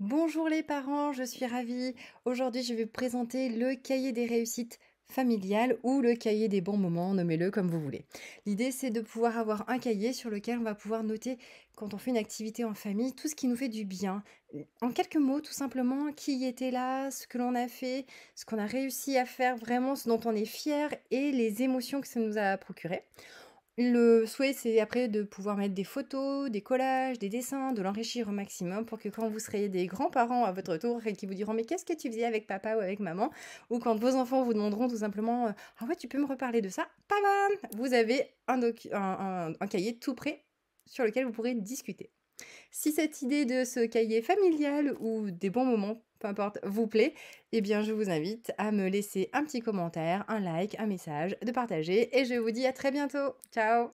Bonjour les parents, je suis ravie. Aujourd'hui, je vais vous présenter le cahier des réussites familiales ou le cahier des bons moments, nommez-le comme vous voulez. L'idée, c'est de pouvoir avoir un cahier sur lequel on va pouvoir noter, quand on fait une activité en famille, tout ce qui nous fait du bien. En quelques mots, tout simplement, qui était là, ce que l'on a fait, ce qu'on a réussi à faire vraiment, ce dont on est fier et les émotions que ça nous a procurées. Le souhait, c'est après de pouvoir mettre des photos, des collages, des dessins, de l'enrichir au maximum pour que quand vous serez des grands-parents à votre tour et qui vous diront mais qu'est-ce que tu faisais avec papa ou avec maman, ou quand vos enfants vous demanderont tout simplement euh, ah ouais tu peux me reparler de ça, papa, vous avez un, un cahier tout prêt sur lequel vous pourrez discuter. Si cette idée de ce cahier familial ou des bons moments, peu importe, vous plaît, eh bien je vous invite à me laisser un petit commentaire, un like, un message, de partager et je vous dis à très bientôt. Ciao